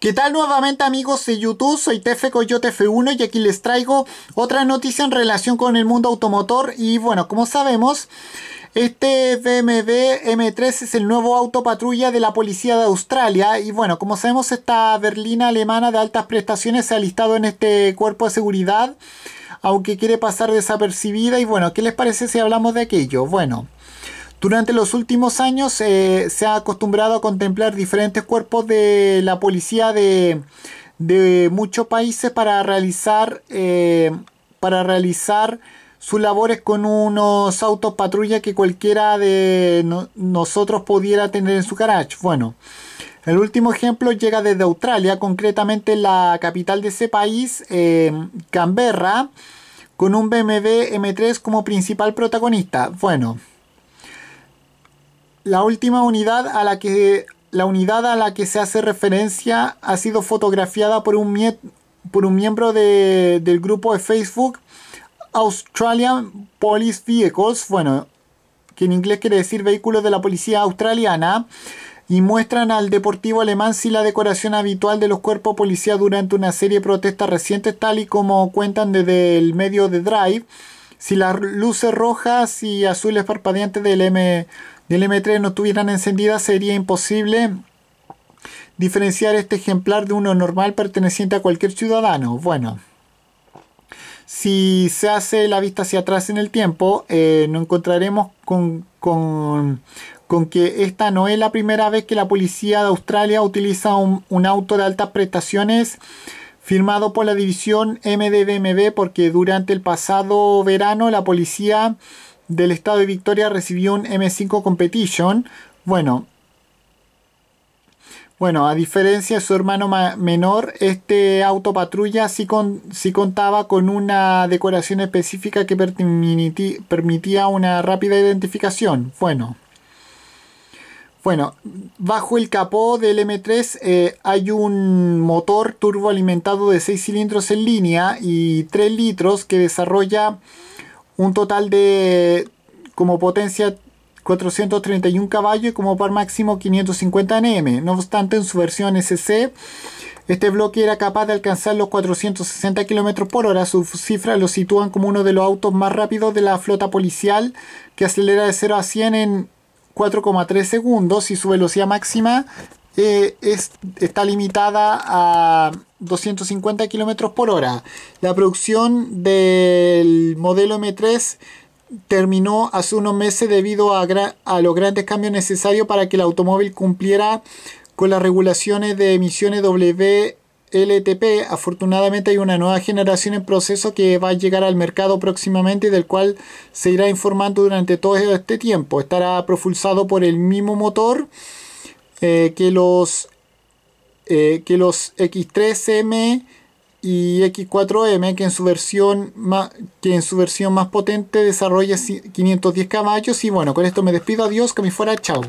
¿Qué tal nuevamente amigos de YouTube? Soy TF Coyote F1 y aquí les traigo otra noticia en relación con el mundo automotor y bueno, como sabemos, este BMW M3 es el nuevo auto patrulla de la policía de Australia y bueno, como sabemos esta berlina alemana de altas prestaciones se ha listado en este cuerpo de seguridad, aunque quiere pasar desapercibida y bueno, ¿qué les parece si hablamos de aquello? Bueno... Durante los últimos años eh, se ha acostumbrado a contemplar diferentes cuerpos de la policía de, muchos países para realizar, eh, para realizar sus labores con unos autos patrulla que cualquiera de nosotros pudiera tener en su garage. Bueno, el último ejemplo llega desde Australia, concretamente la capital de ese país, eh, Canberra, con un BMW M3 como principal protagonista. Bueno, la última unidad a la que la unidad a la que se hace referencia ha sido fotografiada por un, por un miembro de, del grupo de Facebook Australian Police Vehicles, bueno, que en inglés quiere decir vehículos de la policía australiana, y muestran al deportivo alemán si la decoración habitual de los cuerpos policía durante una serie de protestas recientes, tal y como cuentan desde el medio de Drive, si las luces rojas y azules parpadeantes del M del M3 no estuvieran encendidas sería imposible diferenciar este ejemplar de uno normal perteneciente a cualquier ciudadano. Bueno, si se hace la vista hacia atrás en el tiempo, eh, nos encontraremos con, que esta no es la primera vez que la policía de Australia utiliza un, un auto de altas prestaciones firmado por la división MDBMB porque durante el pasado verano la policía del estado de Victoria recibió un M5 Competition. Bueno, bueno, a diferencia de su hermano menor, este auto patrulla sí, con sí, contaba con una decoración específica que permitía una rápida identificación. Bueno. Bueno, bajo el capó del M3 eh, hay un motor turboalimentado de 6 cilindros en línea y 3 litros que desarrolla un total de como potencia 431 caballos y como par máximo 550 Nm. No obstante, en su versión SC, este bloque era capaz de alcanzar los 460 km por hora. Sus cifras lo sitúan como uno de los autos más rápidos de la flota policial, que acelera de 0 a 100 en 4,3 segundos y su velocidad máxima eh, está limitada a 250 kilómetros por hora. La producción del modelo M3 terminó hace unos meses debido a, los grandes cambios necesarios para que el automóvil cumpliera con las regulaciones de emisiones WLTP. Afortunadamente hay una nueva generación en proceso que va a llegar al mercado próximamente y del cual se irá informando durante todo este tiempo. Estará propulsado por el mismo motor eh, que los eh, que los X3M y X4M que en su versión más, que en su versión más potente desarrolla 510 caballos y bueno con esto me despido adiós que me fuera chao